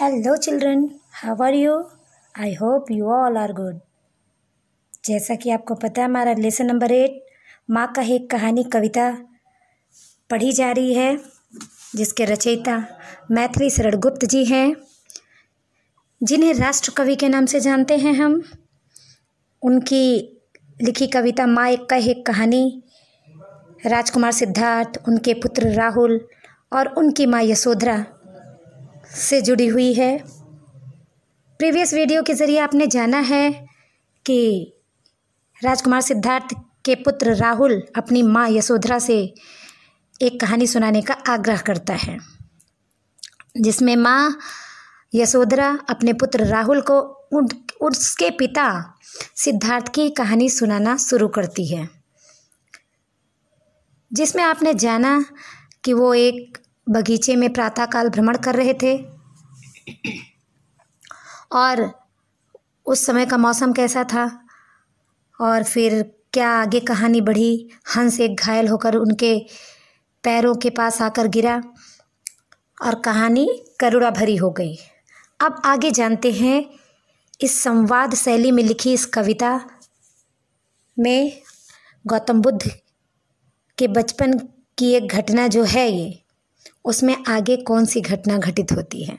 hello children how are you I hope you all are good जैसा कि आपको पता है हमारा लेसन नंबर एट माँ का एक कहानी कविता पढ़ी जा रही है जिसके रचयिता मैथिली शरण गुप्त जी हैं जिन्हें राष्ट्र कवि के नाम से जानते हैं हम उनकी लिखी कविता माँ एक का एक कहानी राजकुमार सिद्धार्थ उनके पुत्र राहुल और उनकी माँ यशोधरा से जुड़ी हुई है प्रीवियस वीडियो के ज़रिए आपने जाना है कि राजकुमार सिद्धार्थ के पुत्र राहुल अपनी माँ यशोधरा से एक कहानी सुनाने का आग्रह करता है जिसमें माँ यशोधरा अपने पुत्र राहुल को उन उसके पिता सिद्धार्थ की कहानी सुनाना शुरू करती है जिसमें आपने जाना कि वो एक बगीचे में प्रातःकाल भ्रमण कर रहे थे और उस समय का मौसम कैसा था और फिर क्या आगे कहानी बढ़ी हंस एक घायल होकर उनके पैरों के पास आकर गिरा और कहानी करुणा भरी हो गई अब आगे जानते हैं इस संवाद शैली में लिखी इस कविता में गौतम बुद्ध के बचपन की एक घटना जो है ये उसमें आगे कौन सी घटना घटित होती है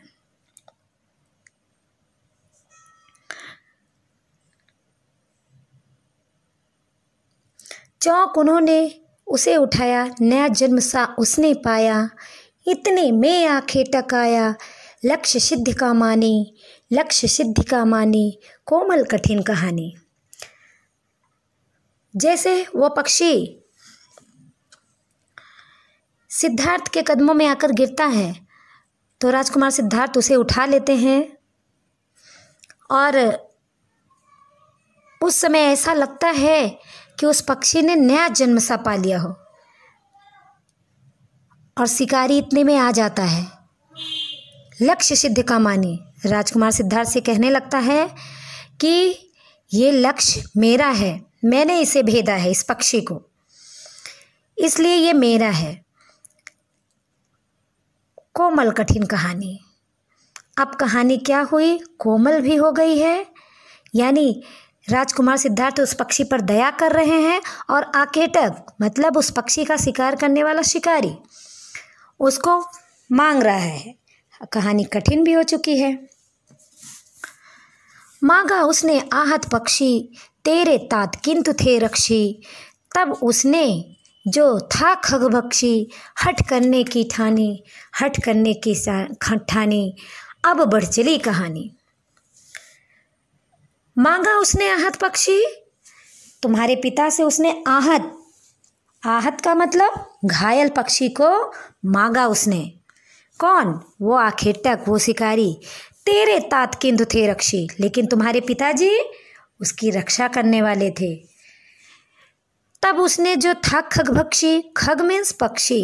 चौक उन्होंने उसे उठाया नया जन्म सा उसने पाया इतने में आंखें टकाया लक्ष्य सिद्धि का मानी लक्ष्य सिद्धि का मानी कोमल कठिन कहानी जैसे वह पक्षी सिद्धार्थ के कदमों में आकर गिरता है तो राजकुमार सिद्धार्थ उसे उठा लेते हैं और उस समय ऐसा लगता है कि उस पक्षी ने नया जन्म सा पा लिया हो और शिकारी इतने में आ जाता है लक्ष्य सिद्ध का मानी राजकुमार सिद्धार्थ से कहने लगता है कि ये लक्ष्य मेरा है मैंने इसे भेदा है इस पक्षी को इसलिए ये मेरा है कोमल कठिन कहानी अब कहानी क्या हुई कोमल भी हो गई है यानी राजकुमार सिद्धार्थ उस पक्षी पर दया कर रहे हैं और आकेटक मतलब उस पक्षी का शिकार करने वाला शिकारी उसको मांग रहा है कहानी कठिन भी हो चुकी है मांगा उसने आहत पक्षी तेरे तात किंतु थे रक्षी तब उसने जो था खगभक्षी हठ करने की ठानी हठ करने की ठानी अब बढ़ चली कहानी मांगा उसने आहत पक्षी तुम्हारे पिता से उसने आहत आहत का मतलब घायल पक्षी को मांगा उसने कौन वो आखेटक वो शिकारी तेरे तात किंदु थे रक्षी लेकिन तुम्हारे पिताजी उसकी रक्षा करने वाले थे तब उसने जो था भक्षी खग मीन्स पक्षी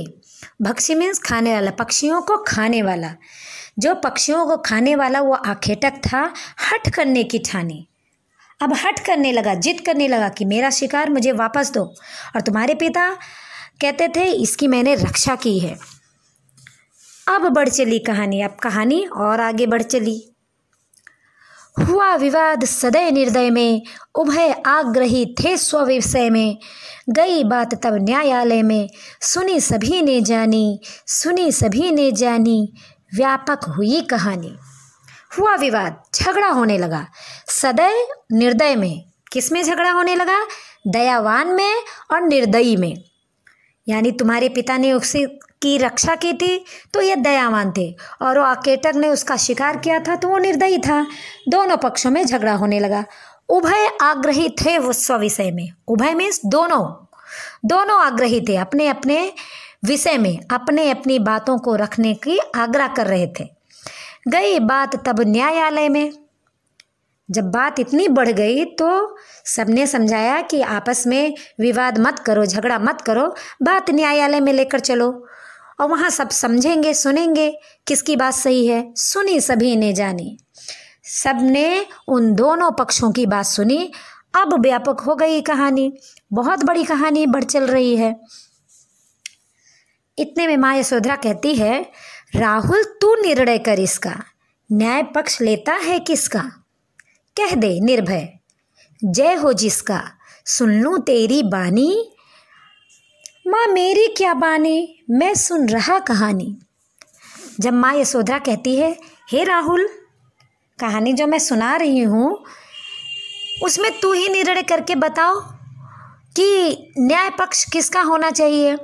भक्षी मीन्स खाने वाला पक्षियों को खाने वाला जो पक्षियों को खाने वाला वो आखेटक था हट करने की ठानी अब हट करने लगा जिद करने लगा कि मेरा शिकार मुझे वापस दो और तुम्हारे पिता कहते थे इसकी मैंने रक्षा की है अब बढ़ चली कहानी अब कहानी और आगे बढ़ चली हुआ विवाद सदै निर्दय में उभय आग्रही थे स्व विषय में गई बात तब न्यायालय में सुनी सभी ने जानी सुनी सभी ने जानी व्यापक हुई कहानी हुआ विवाद झगड़ा होने लगा सदैव निर्दय में किस में झगड़ा होने लगा दयावान में और निर्दयी में यानी तुम्हारे पिता ने उसी की रक्षा की थी तो यह दयावान थे और अकेटक ने उसका शिकार किया था तो वो निर्दयी था दोनों पक्षों में झगड़ा होने लगा उभय आग्रही थे उस विषय में उभय मीन्स दोनों दोनों आग्रही थे अपने अपने विषय में अपने अपनी बातों को रखने की आग्रह कर रहे थे गई बात तब न्यायालय में जब बात इतनी बढ़ गई तो सबने समझाया कि आपस में विवाद मत करो झगड़ा मत करो बात न्यायालय में लेकर चलो और वहाँ सब समझेंगे सुनेंगे किसकी बात सही है सुनी सभी ने जानी सब ने उन दोनों पक्षों की बात सुनी अब व्यापक हो गई कहानी बहुत बड़ी कहानी बढ़ चल रही है इतने में माँ यशोधरा कहती है राहुल तू निर्णय कर इसका न्याय पक्ष लेता है किसका कह दे निर्भय जय हो जिसका सुन लूँ तेरी बानी माँ मेरी क्या बानी मैं सुन रहा कहानी जब माँ यशोधरा कहती है हे राहुल कहानी जो मैं सुना रही हूँ उसमें तू ही निर्णय करके बताओ कि न्याय पक्ष किसका होना चाहिए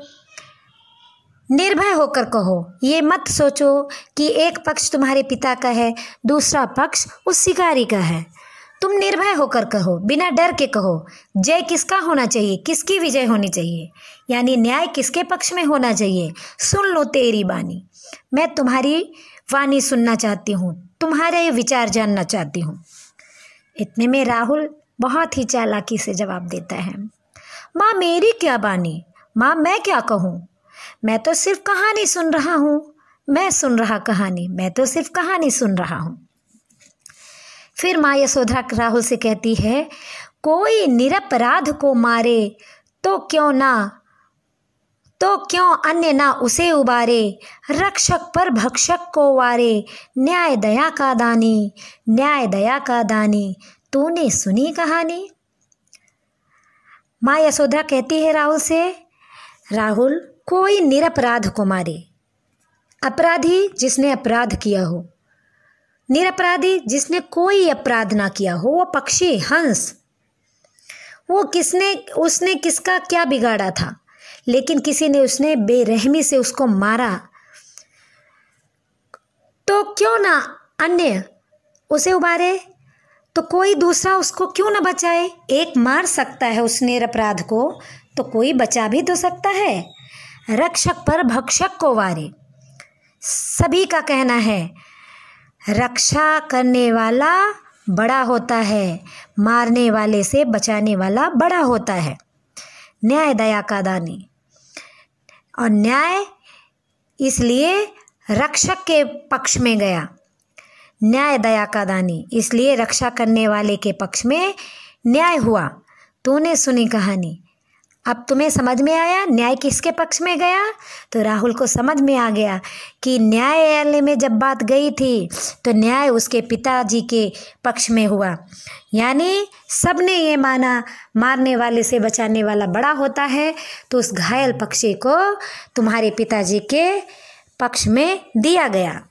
निर्भय होकर कहो ये मत सोचो कि एक पक्ष तुम्हारे पिता का है दूसरा पक्ष उस शिकारी का है तुम निर्भय होकर कहो बिना डर के कहो जय किसका होना चाहिए किसकी विजय होनी चाहिए यानी न्याय किसके पक्ष में होना चाहिए सुन लो तेरी वाणी मैं तुम्हारी वाणी सुनना चाहती हूँ तुम्हारे विचार जानना चाहती हूँ इतने में राहुल बहुत ही चालाकी से जवाब देता है माँ मेरी क्या वाणी माँ मैं क्या कहूँ मैं तो सिर्फ कहानी सुन रहा हूँ मैं सुन रहा कहानी मैं तो सिर्फ कहानी सुन रहा हूँ फिर माँ यशोधरा राहुल से कहती है कोई निरपराध को मारे तो क्यों ना तो क्यों अन्य ना उसे उबारे रक्षक पर भक्षक को वारे न्याय दया का दानी न्याय दया का दानी तूने सुनी कहानी माँ यशोधरा कहती है राहुल से राहुल कोई निरपराध को मारे अपराधी जिसने अपराध किया हो निरपराधी जिसने कोई अपराध ना किया हो वो पक्षी हंस वो किसने उसने किसका क्या बिगाड़ा था लेकिन किसी ने उसने बेरहमी से उसको मारा तो क्यों ना अन्य उसे उबारे तो कोई दूसरा उसको क्यों ना बचाए एक मार सकता है उस निरपराध को तो कोई बचा भी तो सकता है रक्षक पर भक्षक को वारे सभी का कहना है रक्षा करने वाला बड़ा होता है मारने वाले से बचाने वाला बड़ा होता है न्याय दया का दानी और न्याय इसलिए रक्षक के पक्ष में गया न्याय दया का दानी इसलिए रक्षा करने वाले के पक्ष में न्याय हुआ तूने सुनी कहानी अब तुम्हें समझ में आया न्याय किसके पक्ष में गया तो राहुल को समझ में आ गया कि न्यायालय में जब बात गई थी तो न्याय उसके पिताजी के पक्ष में हुआ यानी सब ने ये माना मारने वाले से बचाने वाला बड़ा होता है तो उस घायल पक्षी को तुम्हारे पिताजी के पक्ष में दिया गया